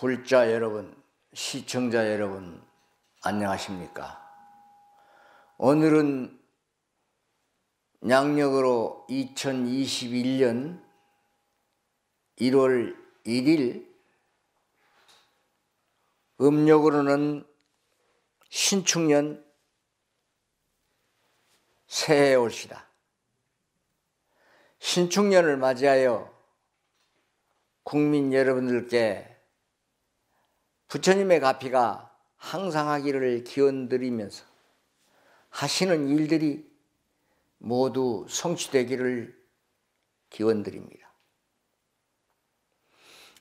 불자 여러분, 시청자 여러분, 안녕하십니까? 오늘은 양력으로 2021년 1월 1일, 음력으로는 신축년 새해 올시다. 신축년을 맞이하여 국민 여러분들께 부처님의 가피가 항상하기를 기원드리면서 하시는 일들이 모두 성취되기를 기원드립니다.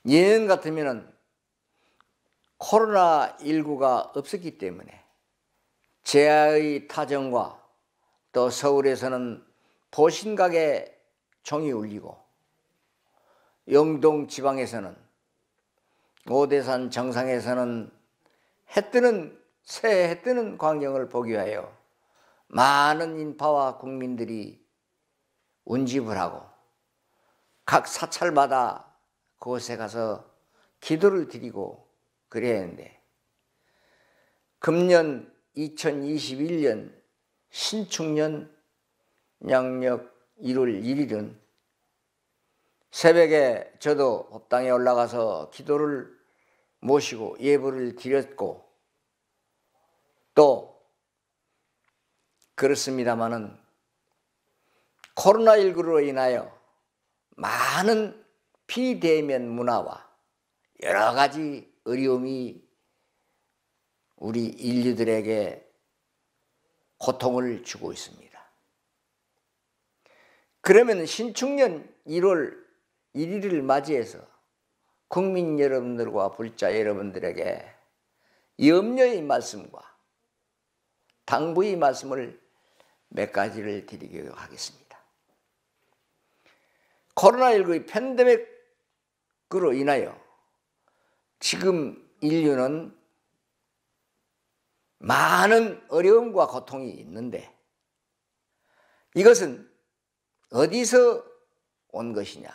예년 같으면 코로나19가 없었기 때문에 재아의타정과또 서울에서는 보신각에 종이 울리고 영동 지방에서는 오대산 정상에서는 해 뜨는 새해 해 뜨는 광경을 보기 위하여 많은 인파와 국민들이 운집을 하고 각 사찰마다 그곳에 가서 기도를 드리고 그래야 했는데 금년 2021년 신축년 양력 1월 1일은 새벽에 저도 법당에 올라가서 기도를 모시고 예불을 드렸고 또 그렇습니다마는 코로나19로 인하여 많은 비대면 문화와 여러 가지 어려움이 우리 인류들에게 고통을 주고 있습니다. 그러면 신축년 1월 1위를 맞이해서 국민 여러분들과 불자 여러분들에게 염려의 말씀과 당부의 말씀을 몇 가지를 드리려 하겠습니다. 코로나19의 팬데믹으로 인하여 지금 인류는 많은 어려움과 고통이 있는데 이것은 어디서 온 것이냐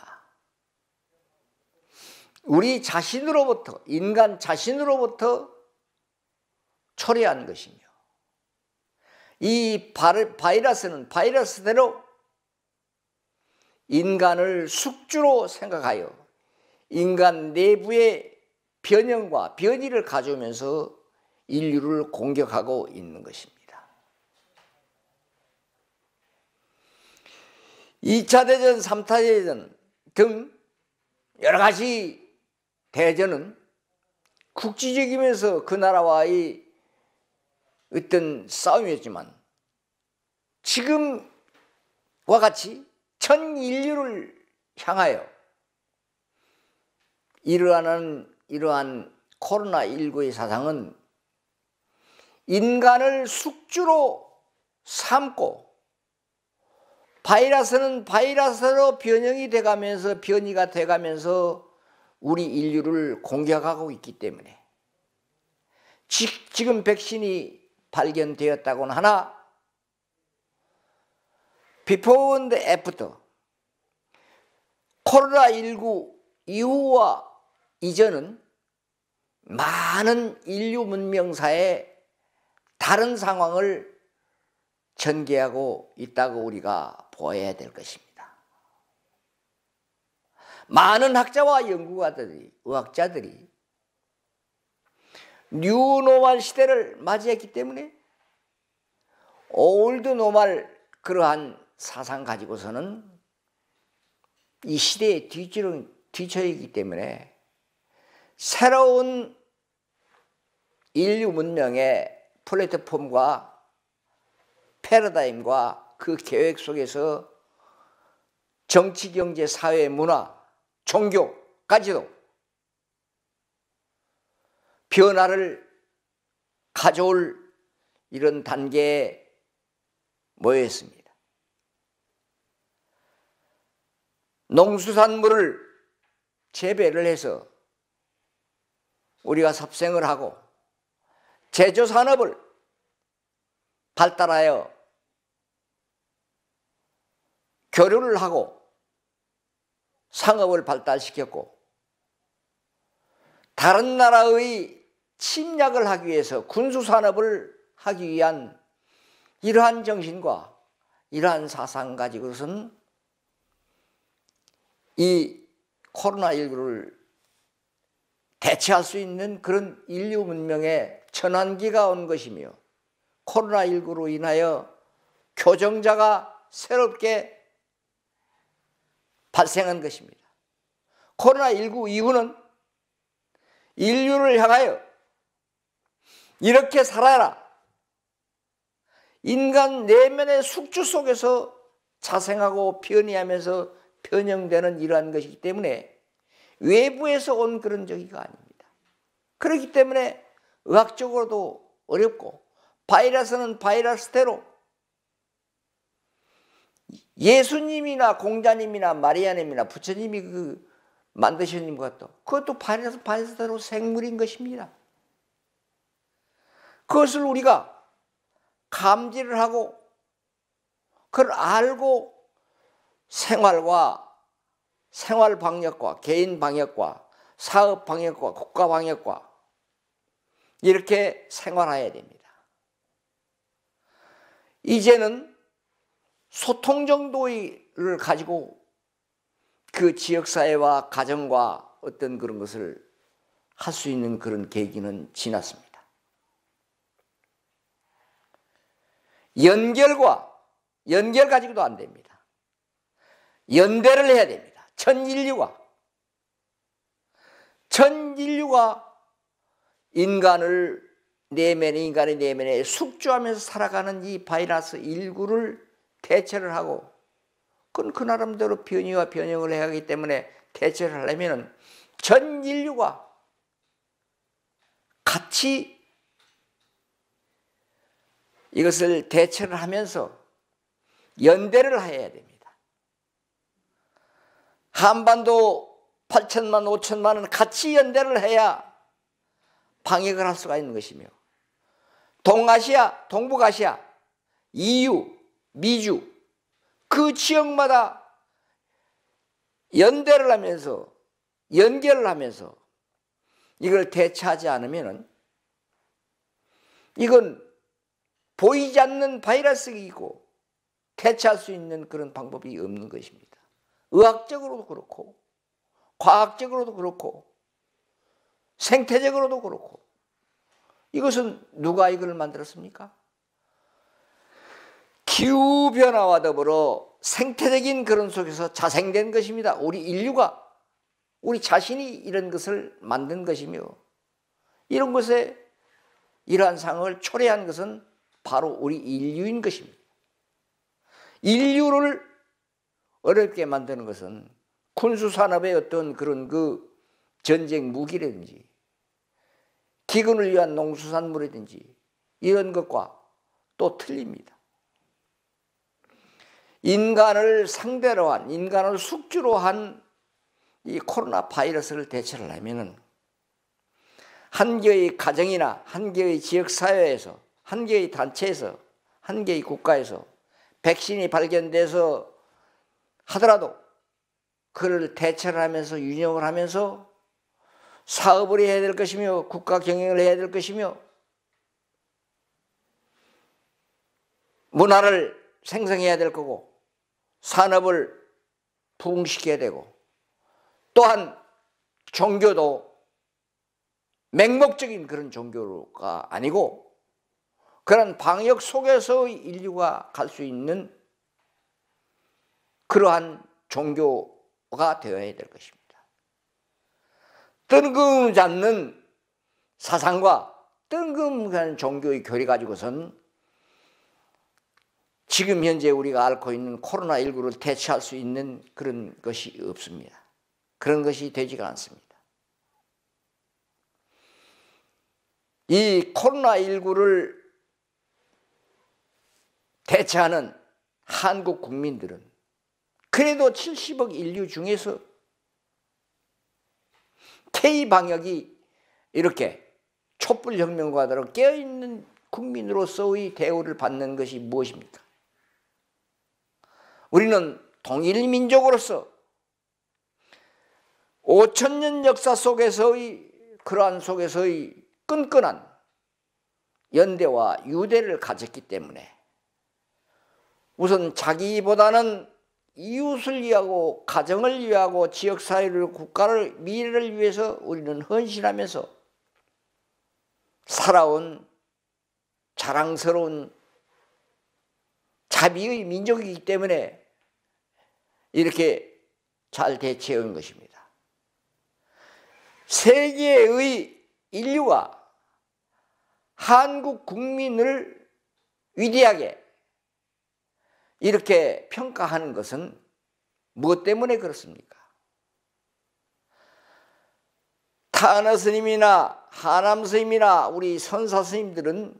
우리 자신으로부터 인간 자신으로부터 초래한 것이며 이 바이러스는 바이러스대로 인간을 숙주로 생각하여 인간 내부의 변형과 변이를 가져오면서 인류를 공격하고 있는 것입니다. 2차 대전, 3차 대전 등 여러 가지 대전은 국지적이면서 그 나라와의 어떤 싸움이었지만 지금과 같이 전 인류를 향하여 이러한 이러한 코로나19의 사상은 인간을 숙주로 삼고 바이러스는 바이러스로 변형이 돼가면서 변이가 돼가면서 우리 인류를 공격하고 있기 때문에 지금 백신이 발견되었다고는 하나 비포 앤드 애프터 코로나19 이후와 이전은 많은 인류 문명사에 다른 상황을 전개하고 있다고 우리가 보아야 될 것입니다. 많은 학자와 연구가들이 의학자들이 뉴노멀 시대를 맞이했기 때문에 올드 노멀 그러한 사상 가지고서는 이 시대에 뒤처, 뒤처이기 때문에 새로운 인류 문명의 플랫폼과 패러다임과 그 계획 속에서 정치, 경제, 사회, 문화 종교까지도 변화를 가져올 이런 단계에 모였습니다. 농수산물을 재배를 해서 우리가 섭생을 하고 제조산업을 발달하여 교류를 하고 상업을 발달시켰고 다른 나라의 침략을 하기 위해서 군수산업을 하기 위한 이러한 정신과 이러한 사상 가지고서는 이 코로나19를 대체할 수 있는 그런 인류 문명의 전환기가 온 것이며 코로나19로 인하여 교정자가 새롭게 발생한 것입니다. 코로나19 이후는 인류를 향하여 이렇게 살아라. 인간 내면의 숙주 속에서 자생하고 변이하면서 변형되는 이러한 것이기 때문에 외부에서 온 그런 저기가 아닙니다. 그렇기 때문에 의학적으로도 어렵고 바이러스는 바이러스대로 예수님이나 공자님이나 마리아님이나 부처님이 그 만드신 것도 그것도 반에서 반사로 생물인 것입니다. 그것을 우리가 감지를 하고 그걸 알고 생활과 생활 방역과 개인 방역과 사업 방역과 국가 방역과 이렇게 생활해야 됩니다. 이제는 소통 정도를 가지고 그 지역사회와 가정과 어떤 그런 것을 할 수 있는 그런 계기는 지났습니다. 연결과 연결 가지고도 안 됩니다. 연대를 해야 됩니다. 천인류가 천인류가 인간을 내면의 인간의 내면에 숙주하면서 살아가는 이 바이러스 1구를 대처를 하고 그건 그 나름대로 변이와 변형을 해야 하기 때문에 대처를 하려면 전 인류가 같이 이것을 대처를 하면서 연대를 해야 됩니다. 한반도 8천만 5천만은 같이 연대를 해야 방역을 할 수가 있는 것이며 동아시아, 동북아시아, EU 미주 그 지역마다 연대를 하면서 연결을 하면서 이걸 대처하지 않으면 이건 보이지 않는 바이러스이고 대처할 수 있는 그런 방법이 없는 것입니다. 의학적으로도 그렇고 과학적으로도 그렇고 생태적으로도 그렇고 이것은 누가 이걸 만들었습니까? 기후 변화와 더불어 생태적인 그런 속에서 자생된 것입니다. 우리 인류가 우리 자신이 이런 것을 만든 것이며 이런 것에 이러한 상황을 초래한 것은 바로 우리 인류인 것입니다. 인류를 어렵게 만드는 것은 군수 산업의 어떤 그런 그 전쟁 무기라든지 기근을 위한 농수산물이든지 이런 것과 또 틀립니다. 인간을 상대로 한 인간을 숙주로 한 이 코로나 바이러스를 대처를 하면은 한개의 가정이나 한개의 지역 사회에서 한개의 단체에서 한개의 국가에서 백신이 발견돼서 하더라도 그를 대처를 하면서 유념을 하면서 사업을 해야 될 것이며 국가 경영을 해야 될 것이며 문화를 생성해야 될 거고 산업을 부흥시켜야 되고 또한 종교도 맹목적인 그런 종교가 아니고 그런 방역 속에서 인류가 갈 수 있는 그러한 종교가 되어야 될 것입니다. 뜬금없는 사상과 뜬금없는 종교의 교리 가지고선 지금 현재 우리가 앓고 있는 코로나19를 대체할 수 있는 그런 것이 없습니다. 그런 것이 되지가 않습니다. 이 코로나19를 대체하는 한국 국민들은 그래도 70억 인류 중에서 K방역이 이렇게 촛불혁명과더러 깨어있는 국민으로서의 대우를 받는 것이 무엇입니까? 우리는 동일민족으로서 5천년 역사 속에서의 그러한 속에서의 끈끈한 연대와 유대를 가졌기 때문에 우선 자기보다는 이웃을 위하고 가정을 위하고 지역사회를 국가를 미래를 위해서 우리는 헌신하면서 살아온 자랑스러운 자비의 민족이기 때문에 이렇게 잘 대체한 것입니다. 세계의 인류가 한국 국민을 위대하게 이렇게 평가하는 것은 무엇 뭐 때문에 그렇습니까? 타나 스님이나 하남 스님이나 우리 선사 스님들은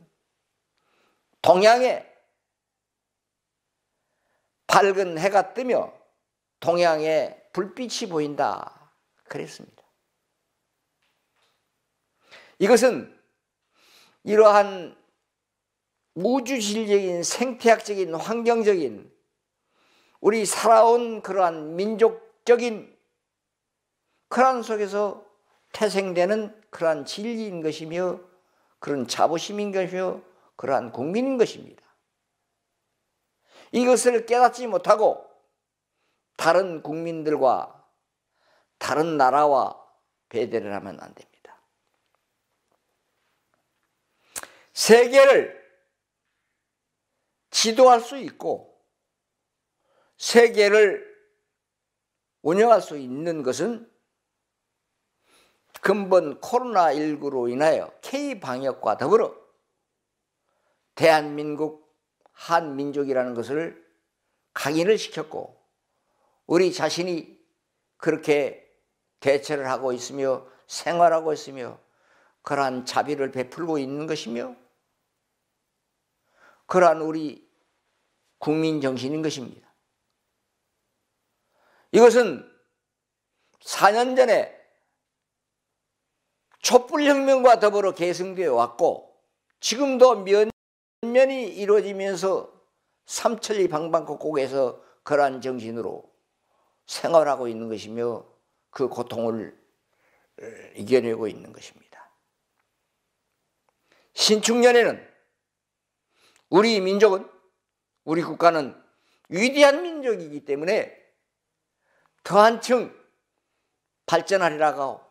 동양에 밝은 해가 뜨며 동양에 불빛이 보인다 그랬습니다. 이것은 이러한 우주 질적인 생태학적인 환경적인 우리 살아온 그러한 민족적인 그런 속에서 태생되는 그러한 진리인 것이며 그런 자부심인 것이며 그러한 국민인 것입니다. 이것을 깨닫지 못하고 다른 국민들과 다른 나라와 배대를 하면 안 됩니다. 세계를 지도할 수 있고 세계를 운영할 수 있는 것은 근본 코로나19로 인하여 K방역과 더불어 대한민국 한민족이라는 것을 각인을 시켰고 우리 자신이 그렇게 대처를 하고 있으며 생활하고 있으며 그러한 자비를 베풀고 있는 것이며 그러한 우리 국민 정신인 것입니다. 이것은 4년 전에 촛불혁명과 더불어 계승되어 왔고 지금도 면면이 이루어지면서 삼천리 방방곡곡에서 그러한 정신으로 생활하고 있는 것이며 그 고통을 이겨내고 있는 것입니다. 신축년에는 우리 민족은 우리 국가는 위대한 민족이기 때문에 더한층 발전하리라고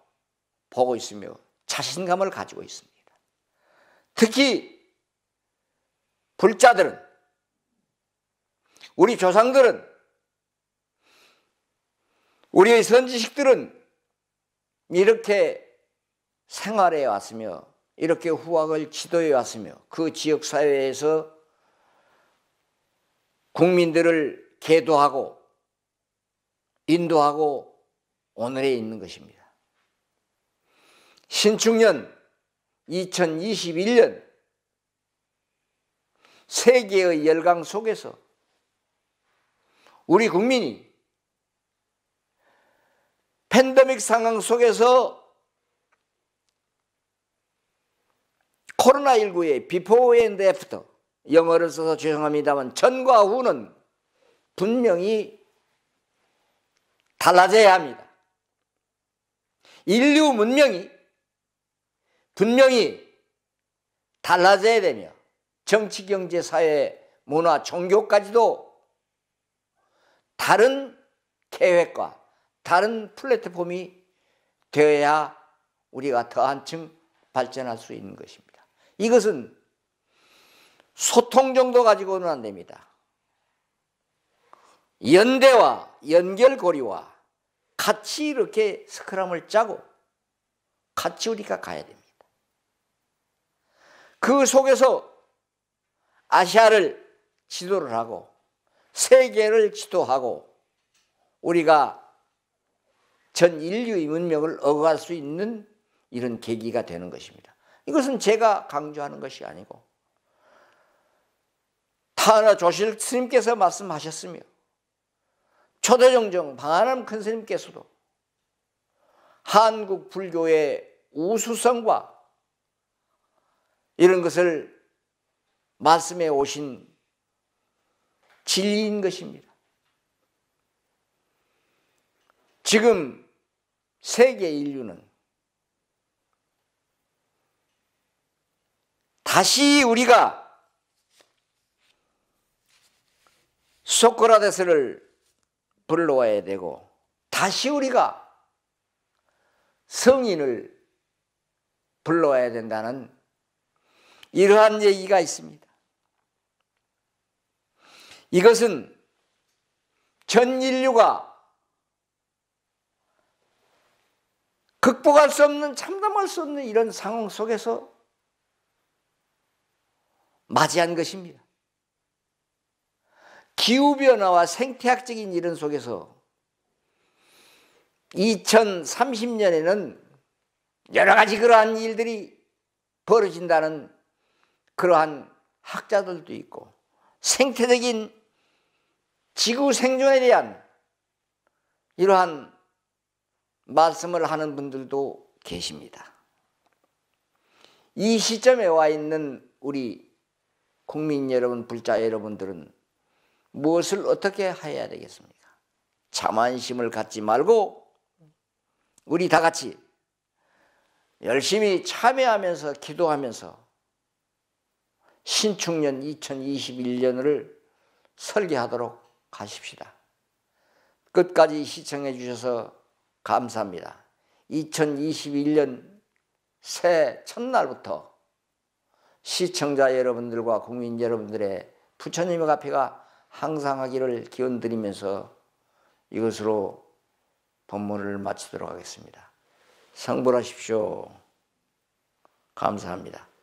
보고 있으며 자신감을 가지고 있습니다. 특히 불자들은 우리 조상들은 우리의 선지식들은 이렇게 생활해 왔으며 이렇게 후학을 지도해 왔으며 그 지역 사회에서 국민들을 계도하고 인도하고 오늘에 있는 것입니다. 신축년 2021년 세계의 열강 속에서 우리 국민이 팬데믹 상황 속에서 코로나19의 비포 앤드 애프터 영어를 써서 죄송합니다만 전과 후는 분명히 달라져야 합니다. 인류 문명이 분명히 달라져야 되며 정치, 경제, 사회, 문화, 종교까지도 다른 계획과 다른 플랫폼이 되어야 우리가 더 한층 발전할 수 있는 것입니다. 이것은 소통 정도 가지고는 안 됩니다. 연대와 연결고리와 같이 이렇게 스크럼을 짜고 같이 우리가 가야 됩니다. 그 속에서 아시아를 지도를 하고 세계를 지도하고 우리가 전 인류의 문명을 억어할수 있는 이런 계기가 되는 것입니다. 이것은 제가 강조하는 것이 아니고 타나 조실 스님께서 말씀하셨으며 초대정정 방한암 큰 스님께서도 한국 불교의 우수성과 이런 것을 말씀해 오신 진리인 것입니다. 지금 세계 인류는 다시 우리가 소크라테스를 불러와야 되고 다시 우리가 성인을 불러와야 된다는 이러한 얘기가 있습니다. 이것은 전 인류가 극복할 수 없는 참담할 수 없는 이런 상황 속에서 맞이한 것입니다. 기후변화와 생태학적인 이런 속에서 2030년에는 여러 가지 그러한 일들이 벌어진다는 그러한 학자들도 있고 생태적인 지구 생존에 대한 이러한 말씀을 하는 분들도 계십니다. 이 시점에 와 있는 우리 국민 여러분, 불자 여러분들은 무엇을 어떻게 해야 되겠습니까? 자만심을 갖지 말고 우리 다 같이 열심히 참여하면서 기도하면서 신축년 2021년을 설계하도록 하십시다. 끝까지 시청해 주셔서 감사합니다. 2021년 새 첫날부터 시청자 여러분들과 국민 여러분들의 부처님의 가피가 항상 하기를 기원 드리면서 이것으로 본문을 마치도록 하겠습니다. 성불하십시오. 감사합니다.